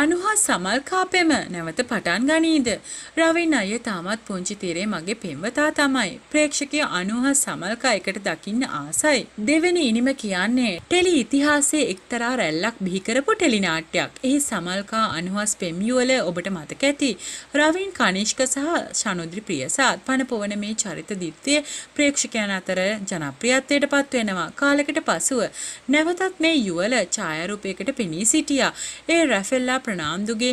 අනුහා සමල් කාපෙම නැවත පටන් ගනීද. රවින් අය තාමත් පුංචි තීරේ මගේ පෙම්වතා තමයි. ප්‍රේක්ෂකය අනුහා සමල්කා එකට දකින්න ආසයි. දෙවෙනි ඉනිම කියන්නේ ටෙලි ඉතිහාසයේ එක්තරා රැල්ලක් බිහි කරපු ටෙලි නාට්‍යයක්. එහි සමල්කා අනුහස් පෙම්යුවල ඔබට මතක ඇති. රවින් කනිෂ්ක සහ ශනුද්‍රි ප්‍රියසාත් පනපොවන මේ චරිත දිත්තේ ප්‍රේක්ෂකයන් අතර ජනප්‍රියත්වයට පත් වෙනවා. කාලෙකට පසුව නැවතත් මේ යුවල ඡායාරූපයකට පෙනී සිටියා. ඒ රැෆෙල්ලා ප්‍රනාන්දුගේ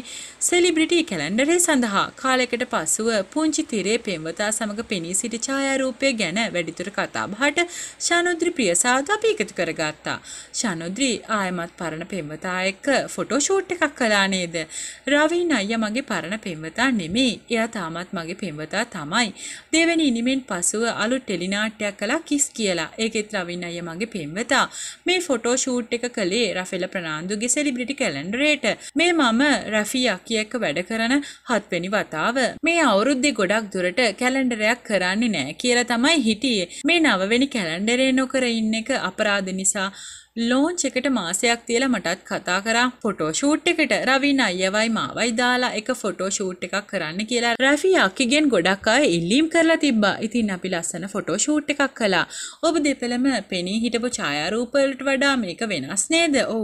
සෙලිබ්‍රිටි කැලැන්ඩරේ සඳහා කාලයකට පසුව පුංචි තිරේ පෙම්වතා සමග පෙනී සිටි ඡායාරූපය ගැන වැඩිදුර කතා බහට ශානුද්‍රි ප්‍රියසාදු අපි එකතු කරගත්තා. ශානුද්‍රි ආයමත් පරණ පෙම්වතා එක්ක ෆොටෝ ෂූට් එකක් කළා නේද? රවීන් අයියා මගේ පරණ පෙම්වතා නෙමෙයි. එයා තාමත් මගේ පෙම්වතා තමයි. දෙවැනි ඉනිමෙන් පසුව අලුත් ටෙලිනාට්‍යයක් කළා කිස් කියලා. ඒකෙත් රවීන් අයියා මගේ පෙම්වතා. මේ ෆොටෝ ෂූට් එක කළේ රෆෙල ප්‍රනාන්දුගේ සෙලිබ්‍රිටි කැලෙන්ඩරේට. මේ මම රැෆී යකි එක්ක වැඩ කරන හත්වෙනි වතාව. මේ අවුරුද්දෙ ගොඩක් දුරට කැලෙන්ඩරයක් කරන්නේ නෑ කියලා තමයි හිටියේ. මේ නවවෙනි කැලෙන්ඩරේ නොකර ඉන්න එක අපරාධ නිසා ලෝන්ච් එකට මාසයක් තියලා මටත් කතා කරා ෆොටෝ ෂූට් එකට රවින් අයවයි මාවයි දාලා එක ෆොටෝ ෂූට් එකක් කරන්න කියලා රැෆි අක්කිගෙන් ගොඩක් අය ඉල්ලීම් කරලා තිබ්බා. ඉතින් අපි ලස්සන ෆොටෝ ෂූට් එකක් කළා. ඔබ දෙපළම පෙනී හිටපු ඡායාරූප වලට වඩා මේක වෙනස් නේද? ඔව්.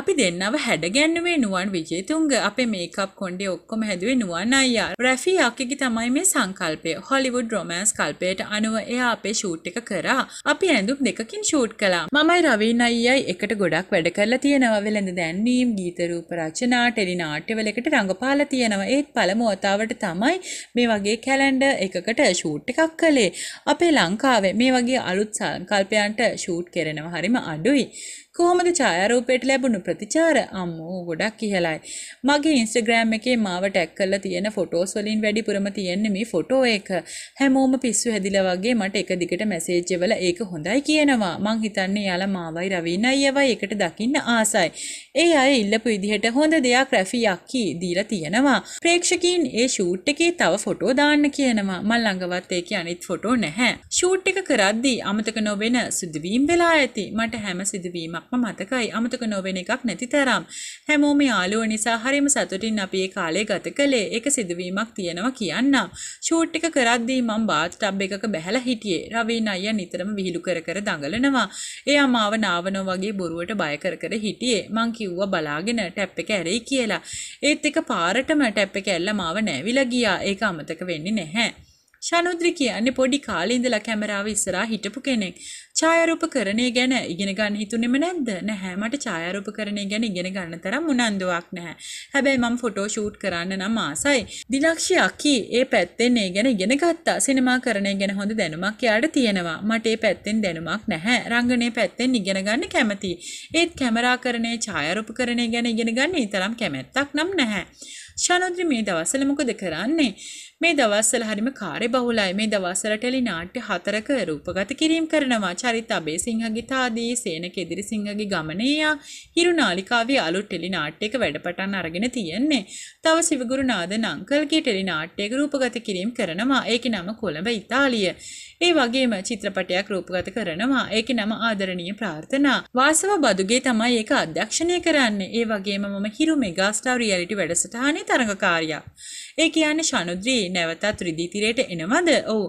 අපි දෙන්නව හැඩගැන්නුවේ නුවන් විජේතුංග. අපේ මේකප් කොණ්ඩේ ඔක්කොම හැදුවේ නුවන් අයියා. රැෆි අක්කිගේ තමයි මේ සංකල්පය. හොලිවුඩ් රොමෑන්ස් කල්පයට අනුව එයා අපේ ෂූට් එක කරා. අපි ඇඳුම් දෙකකින් ෂූට් කළා. මමයි රවීන් අයියා ශිල්පියයි එකට ගොඩක් වැඩ කරලා තියෙනවා වෙළඳ දැන්වීම් ගීත රූප රචනා ටෙලි නාට්‍යවලකට රඟපාලා තියෙනවා ඒත් පළමු වතාවට තමයි මේ වගේ කැලෙන්ඩර් එකකට ෂූට් එකක් කළේ අපේ ලංකාවේ මේ වගේ අලුත් සංකල්පයන්ට ෂූට් කරනවා හරිම අඩුයි කොහොමද ඡායාරූපයට ලැබුණු ප්‍රතිචාර? අම්මෝ ගොඩක් ඉහළයි. මගේ Instagram එකේ මාව ටැග් කරලා තියෙන ෆොටෝස් වලින් වැඩිපුරම තියෙන්නේ මේ ෆොටෝ එක. හැමෝම පිස්සු හැදිලා වගේ මට එක දිගට මැසේජ් එවලා ඒක හොඳයි කියනවා. මං හිතන්නේ යාලා මාවයි රවීනයි අයවයි එකට දකින්න ආසයි. ඒ අය ඉල්ලපු විදිහට හොඳ දෙයක් රැෆි යක්කි දීලා තියෙනවා. ප්‍රේක්ෂකීන් ඒ ෂූට් එකේ තව ෆොටෝ දාන්න කියනවා. මල් ළඟවත් ඒකේ අනිත් ෆොටෝ නැහැ. ෂූට් එක කරද්දී අමතක නොවෙන සිදුවීම් වෙලා ඇති. මට හැම සිදුවීමක් තරමක්ම මතකයි අමතක නොවෙන එකක් නැති තරම්. හැමෝම යාළුවෝ නිසා හරිම සතුටින් අපි ඒ කාලේ ගත කළේ. ඒක සිදුවීමක් තියෙනවා කියන්න. ෂූට් එක කරද්දී මම බාත් ටබ් එකක බැහැලා හිටියේ. රවීන් අයියා නිතරම විහිළු කර කර දඟලනවා. එයා මාව නාවනෝ වගේ බොරුවට බය කර කර හිටියේ. මං කිව්වා බලාගෙන ටැප් එක ඇරෙයි කියලා. ඒත් එක පාරටම ටැප් එක ඇල්ල මාව නැවිලා ගියා. ඒක අමතක වෙන්නේ නැහැ. ශනුද්‍රි කියන්නේ පොඩි කාලේ ඉඳලා කැමරාව ඉස්සරහා හිටපු කෙනෙක්. ඡායාරූපකරණය ගැන ඉගෙන ගන්න හිතුනේම නැද්ද? නැහැ. මට ඡායාරූපකරණය ගැන ඉගෙන ගන්න තරම් උනන්දුවක් නැහැ. හැබැයි මම ෆොටෝ ෂූට් කරන්න නම් ආසයි. දිලක්ෂි අකි ඒ පැත්තෙන් ඒ ගැන ඉගෙන ගත්තා. සිනමාකරණය ගැන හොඳ දැනුමක් යාට තියෙනවා. මට ඒ පැත්තෙන් දැනුමක් නැහැ. රංගනයේ පැත්තෙන් ඉගෙන ගන්න කැමතියි. ඒත් කැමරාකරණය ඡායාරූපකරණය ගැන ඉගෙන ගන්න තරම් කැමැත්තක් නම් නැහැ. ශානෝද්‍රි මේ දවස්වල මොකද කරන්නේ? මේ දවස්වල හරිම කාර්යබහුලයි. මේ දවස්වල ටෙලි නාට්‍ය හතරක රූපගත කිරීම කරනවා. චරිත අබේසිංහගිතා ආදී සේන කෙදිරිසිංහගේ ගමනේ යා හිරුනාලිකාවේ අලුත් ටෙලි නාට්‍යයක වැඩපටන් අරගෙන තියෙන්නේ. තව සිවගුරු නාදන අංකල්ගේ ටෙලි නාට්‍යයක රූපගත කිරීම කරනවා. ඒකේ නම කොළඹ ඉතාලිය. ඒ වගේම චිත්‍රපටයක් රූපගත කරනවා. ඒකේ නම ආදරණීය ප්‍රාර්ථනා. වාසව බදුගේ තමයි ඒක අධ්‍යක්ෂණය කරන්නේ. ඒ වගේම මම හිරු මෙගාස්ටාර් රියැලිටි වැඩසටහනේ තරඟකාරියා. ඒ කියන්නේ ශනුද්‍රී නැවතත් රිදී තිරයට එනවද? ඔව්.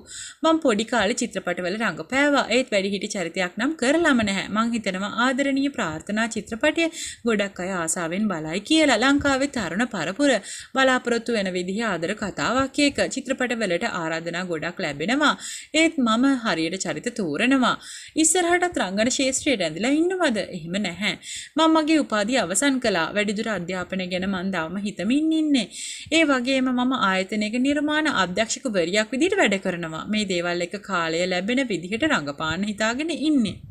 මම පොඩි කාලේ චිත්‍රපටවල රඟපෑවා. ඒත් වැඩිහිටි චරිතයක් නම් කරලම නැහැ. මං හිතනවා ආදරණීය ප්‍රාර්ථනා චිත්‍රපටය ගොඩක් අය ආසාවෙන් බලයි කියලා. ලංකාවේ තරුණ පරපුර බලාපොරොත්තු වෙන විදිහේ ආදර කතාවක් එක චිත්‍රපටවලට ආරාධනා ගොඩක් ලැබෙනවා. ඒත් මම හරියට චරිත තෝරනවා. ඉස්සරහටත් රංගන ශාස්ත්‍රයේ රැඳිලා ඉන්නවද? එහෙම නැහැ. මම මගේ උපාධිය අවසන් කළා. වැඩිදුර අධ්‍යාපනය ගැන මන් දවම හිතමින් ඉන්නේ. ඒ වගේම මම ආයතනයක නිර්මාණ අධ්‍යක්ෂකවරියක් විදිහට වැඩ කරනවා. මේ දේවල් එක කාලය ලැබෙන විදිහට රඟපාන්න හිතාගෙන ඉන්නේ.